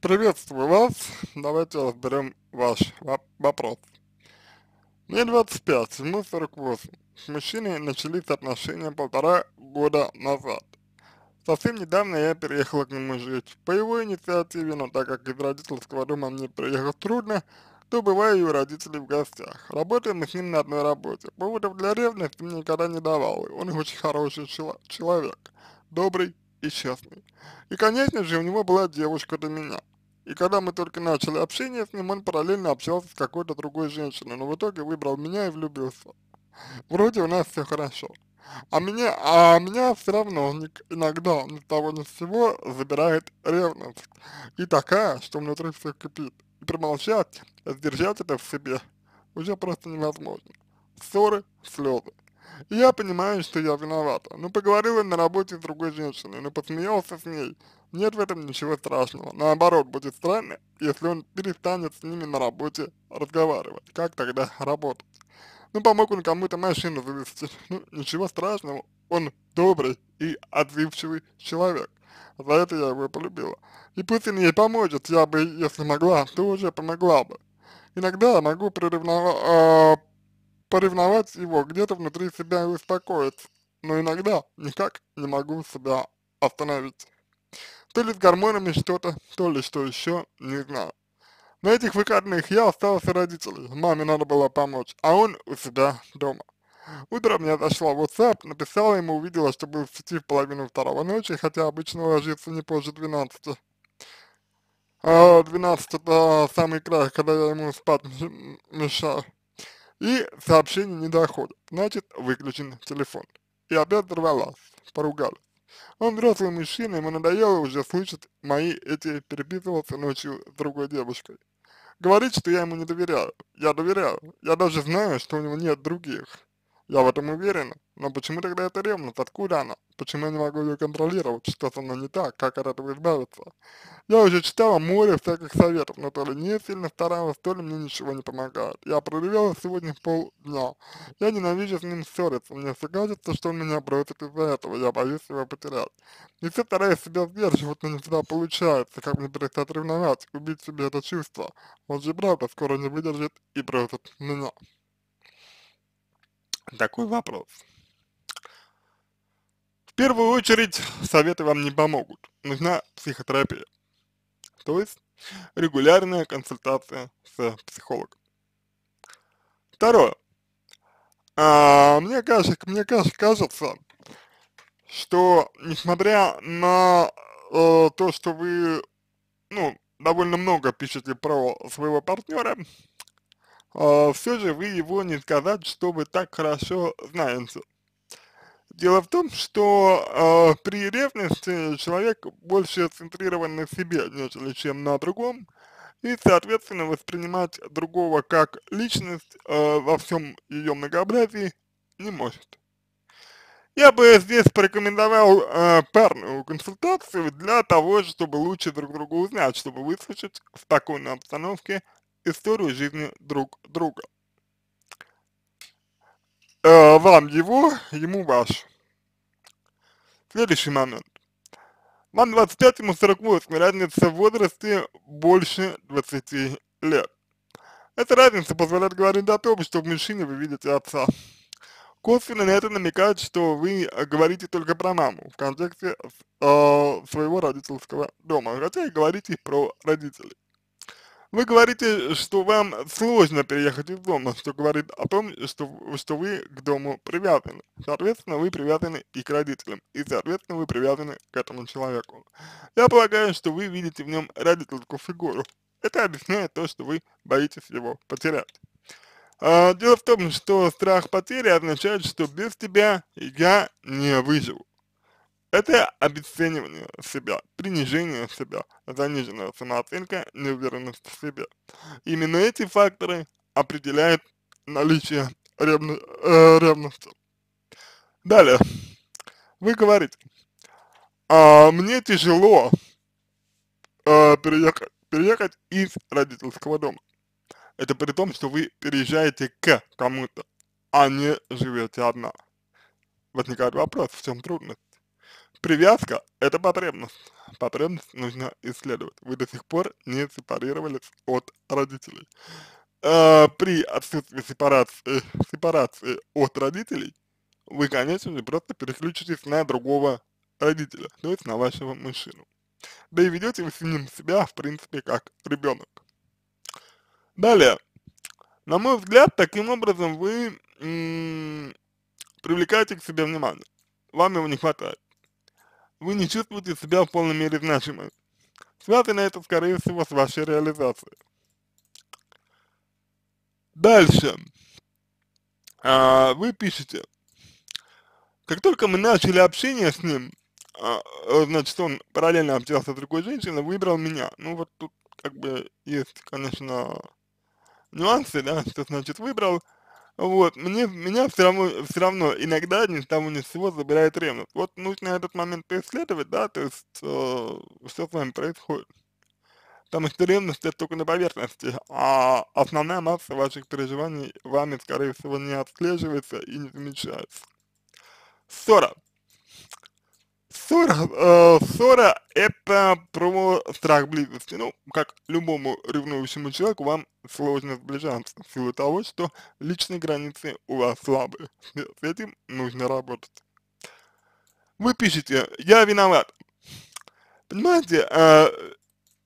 Приветствую вас. Давайте разберем ваш вопрос. Мне 25, ему 48. С мужчиной начались отношения полтора года назад. Совсем недавно я переехала к нему жить. По его инициативе, но так как из родительского дома мне приехать трудно, то бываю и у родителей в гостях. Работаем мы с ним на одной работе. Поводов для ревности мне никогда не давал. Он очень хороший чело человек. Добрый, и честный. И, конечно же, у него была девушка до меня. И когда мы только начали общение с ним, он параллельно общался с какой-то другой женщиной, но в итоге выбрал меня и влюбился. Вроде у нас все хорошо. А меня, а меня все равно иногда ни с того ни с сего забирает ревность. И такая, что внутри все кипит. И промолчать, сдержать это в себе уже просто невозможно. Ссоры, слезы. Я понимаю, что я виновата. Ну, поговорила на работе с другой женщиной, но посмеялся с ней. Нет в этом ничего страшного. Наоборот, будет странно, если он перестанет с ними на работе разговаривать. Как тогда работать? Ну, помог он кому-то машину завести. Ну, ничего страшного, он добрый и отзывчивый человек. За это я его полюбила. И пусть Путин ей поможет, я бы, если могла, тоже помогла бы. Иногда я могу прерывно. э, а, поревновать его где-то внутри себя и успокоить, но иногда никак не могу себя остановить. То ли с гормонами что-то, то ли что еще, не знаю. На этих выходных я остался родителей, маме надо было помочь, а он у себя дома. Утром я зашла в WhatsApp, написала ему, увидела, что был в сети в половину второго ночи, хотя обычно ложится не позже 12. А 12 это самый край, когда я ему спать мешаю и сообщение не доходит. Значит, выключен телефон. И опять взорвалась, поругалась. Он взрослый мужчина, ему надоело уже слышать мои эти переписывался ночью с другой девушкой. Говорит, что я ему не доверяю. Я доверяю. Я даже знаю, что у него нет других. Я в этом уверена. Но почему тогда это ревность? Откуда она? Почему я не могу ее контролировать? Что-то оно не так, как от этого избавиться? Я уже читала море всяких советов, но то ли не сильно старалась, то ли мне ничего не помогает. Я проревела сегодня полдня. Я ненавижу с ним ссориться, мне все кажется, что он меня бросит из-за этого, я боюсь его потерять. И все стараюсь себя сдерживать, но не всегда получается, как мне перестать ревновать, убить себе это чувство. Он же правда скоро не выдержит и бросит меня. Такой вопрос. В первую очередь, советы вам не помогут. Нужна психотерапия. То есть, регулярная консультация с психологом. Второе. А, мне, кажется, мне кажется, кажется, что несмотря на э, то, что вы, ну, довольно много пишете про своего партнера, э, все же вы его не сказать, что вы так хорошо знаете. Дело в том, что э, при ревности человек больше центрирован на себе, нежели чем на другом, и, соответственно, воспринимать другого как личность э, во всем ее многообразии не может. Я бы здесь порекомендовал э, парную консультацию для того, чтобы лучше друг друга узнать, чтобы выслушать в спокойной обстановке историю жизни друг друга э, вам его, ему ваш. Следующий момент. Вам 25, ему 48, разница в возрасте больше 20 лет. Эта разница позволяет говорить о том, что в мужчине вы видите отца. Косвенно на это намекает, что вы говорите только про маму в контексте э, своего родительского дома, хотя и говорите про родителей. Вы говорите, что вам сложно переехать из дома, что говорит о том, что, что вы к дому привязаны. Соответственно, вы привязаны и к родителям, и, соответственно, вы привязаны к этому человеку. Я полагаю, что вы видите в нем родительскую фигуру. Это объясняет то, что вы боитесь его потерять. А, дело в том, что страх потери означает, что без тебя я не выживу. Это обесценивание себя, принижение себя, заниженная самооценка, неуверенность в себе. Именно эти факторы определяют наличие ревно, э, ревности. Далее. Вы говорите, а, мне тяжело э, переехать, переехать из родительского дома. Это при том, что вы переезжаете к кому-то, а не живете одна. Возникает вопрос, в чем трудность? Привязка – это потребность. Потребность нужно исследовать. Вы до сих пор не сепарировались от родителей. Э, при отсутствии сепарации, сепарации от родителей, вы, конечно же, просто переключитесь на другого родителя, то есть на вашего мужчину. Да и ведете вы с ним себя, в принципе, как ребенок. Далее. На мой взгляд, таким образом вы привлекаете к себе внимание. Вам его не хватает вы не чувствуете себя в полной мере значимой. Связано это, скорее всего, с вашей реализацией. Дальше. А, вы пишете. Как только мы начали общение с ним, а, значит, он параллельно общался с другой женщиной, выбрал меня. Ну, вот тут как бы есть, конечно, нюансы, да, что значит выбрал. Вот, мне, меня все равно, все равно иногда ни с того ни с сего забирает ревность. Вот нужно этот момент преследовать, да, то есть, э, что с вами происходит. Потому что ревность это только на поверхности, а основная масса ваших переживаний вами, скорее всего, не отслеживается и не замечается. Ссора. Ссора, э, ссора – это про страх близости. Ну, как любому ревнующему человеку, вам сложно сближаться в силу того, что личные границы у вас слабые. С этим нужно работать. Вы пишете «Я виноват». Понимаете, э,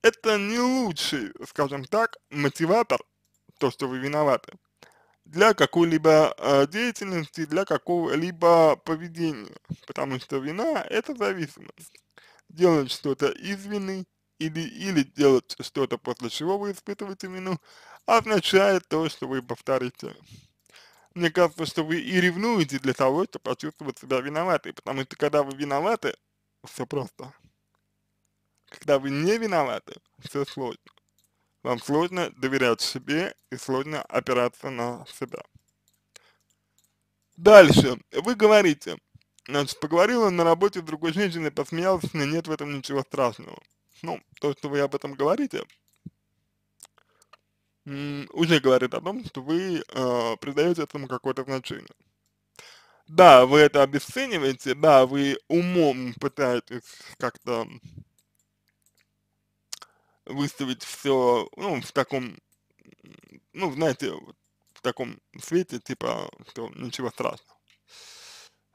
это не лучший, скажем так, мотиватор, то, что вы виноваты для какой-либо э, деятельности, для какого-либо поведения, потому что вина – это зависимость. Делать что-то из вины или, или делать что-то, после чего вы испытываете вину, означает то, что вы повторите. Мне кажется, что вы и ревнуете для того, чтобы почувствовать себя виноватой, потому что когда вы виноваты, все просто. Когда вы не виноваты, все сложно. Вам сложно доверять себе и сложно опираться на себя. Дальше. Вы говорите, значит, поговорила на работе с другой женщиной, посмеялась, но нет в этом ничего страшного. Ну, то, что вы об этом говорите, уже говорит о том, что вы э, придаете этому какое-то значение. Да, вы это обесцениваете, да, вы умом пытаетесь как-то выставить все, ну, в таком, ну, знаете, в таком свете, типа, что ничего страшного.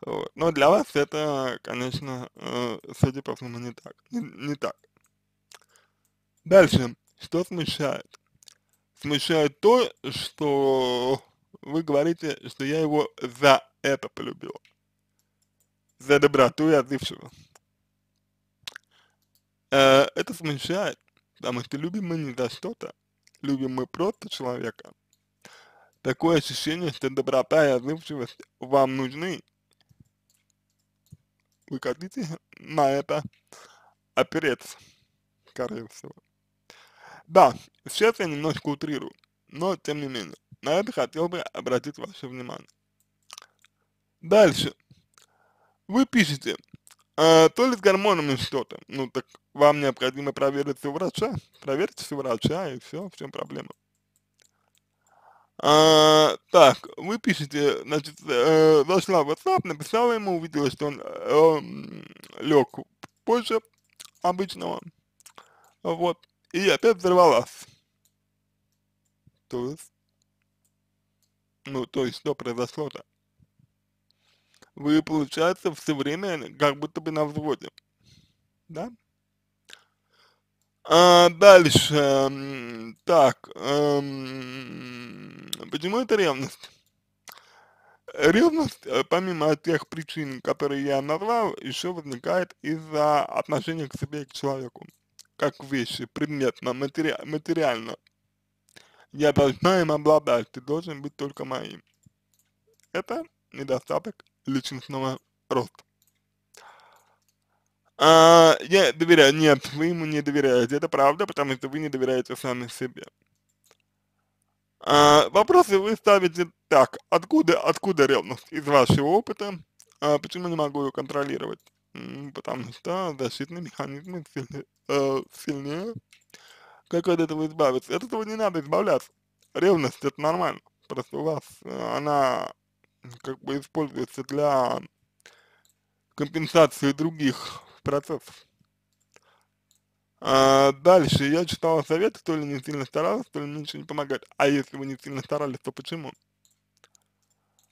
Вот. Но для вас это, конечно, э, судя по всему, не так. Не, не так. Дальше. Что смущает? Смущает то, что вы говорите, что я его за это полюбил. За доброту и отзывчивость. Э, это смущает. Потому что любим мы не за что-то, любим мы просто человека. Такое ощущение, что доброта и отзывчивость вам нужны. Вы хотите на это опереться, скорее всего. Да, сейчас я немножко утрирую, но тем не менее, на это хотел бы обратить ваше внимание. Дальше. Вы пишете, а, то ли с гормонами что-то. Ну, так вам необходимо провериться у врача. Проверьтесь у врача, и все, в чем проблема. А, так, вы пишете, значит, э, зашла в WhatsApp, написала ему, увидела, что он э, лег позже обычного, вот, и опять взорвалась. То есть, ну, то есть, что произошло-то? вы, получается, все время как будто бы на взводе, да? А дальше, эм, так, эм, почему это ревность? Ревность, э, помимо тех причин, которые я назвал, еще возникает из-за отношения к себе и к человеку, как вещи, предметно, матери материально. Я должна им обладать, ты должен быть только моим. Это недостаток личностного роста. А, я доверяю. Нет, вы ему не доверяете. Это правда, потому что вы не доверяете сами себе. А, вопросы вы ставите так. Откуда, откуда ревность? Из вашего опыта. А, почему не могу ее контролировать? Потому что защитные механизмы сильнее, э, сильнее. Как от этого избавиться? От этого не надо избавляться. Ревность это нормально. Просто у вас э, она как бы используется для компенсации других процессов. А дальше, я читал советы, то ли не сильно старался, то ли мне ничего не помогает. А если вы не сильно старались, то почему?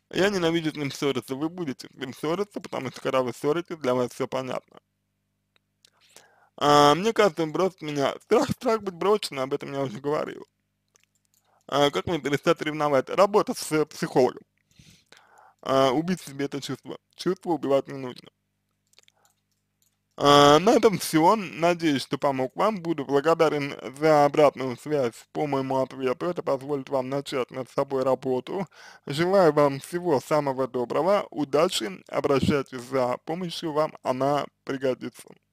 Я ненавидит, с ним ссориться, вы будете с ним ссориться, потому что когда вы ссоритесь, для вас все понятно. А, мне кажется, он бросит меня. Страх, страх быть брошенным, об этом я уже говорил. А, как мне перестать ревновать? Работа с э, психологом а, убить себе это чувство. Чувство убивать не нужно. А, на этом все. Надеюсь, что помог вам. Буду благодарен за обратную связь по моему ответу. Это позволит вам начать над собой работу. Желаю вам всего самого доброго, удачи. Обращайтесь за помощью, вам она пригодится.